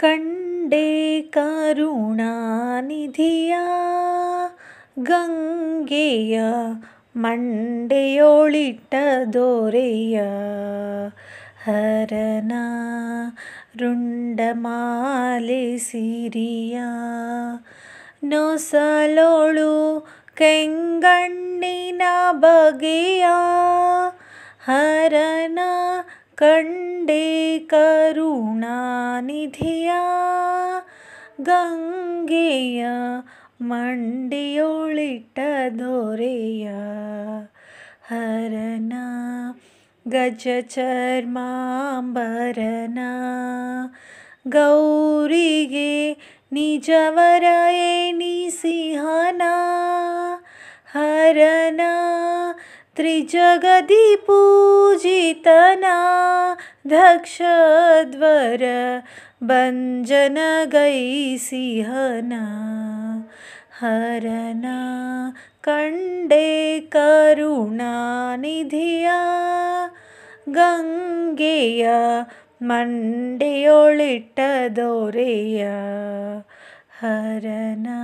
कण्डे करुणानिधीया गङ्गेया मण्डयोळिट दोरया हरना नोसलोळु, नसलोळु बगेया हरना, कण्डे करुणानिधिया गङ्गेया मण्डियो हरना गजचर्माम्बरना गौरिगे निजवरय निसिंहना हरना पूज धक्षद्वर दक्षद्वरभनगैसिंहन हरना कण्डे करुणानिधिया गङ्गेया मण्डयोळिटदोरेया हरना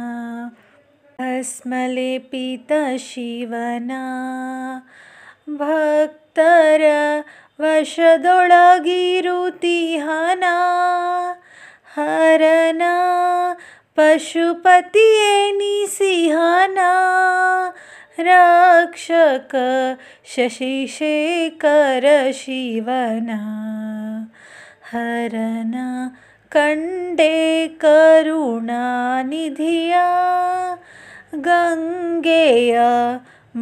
अस्मलेपितशिवना भक्तरा वशदोळगिरुतिहना हरना पशुपतिये निसिंहना रक्षक शिवना हरना कण्डे करुणानिधिया गङ्गेया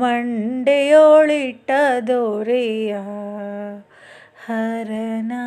മണ്ടയോളിട്ടതോരയ ഹരനാ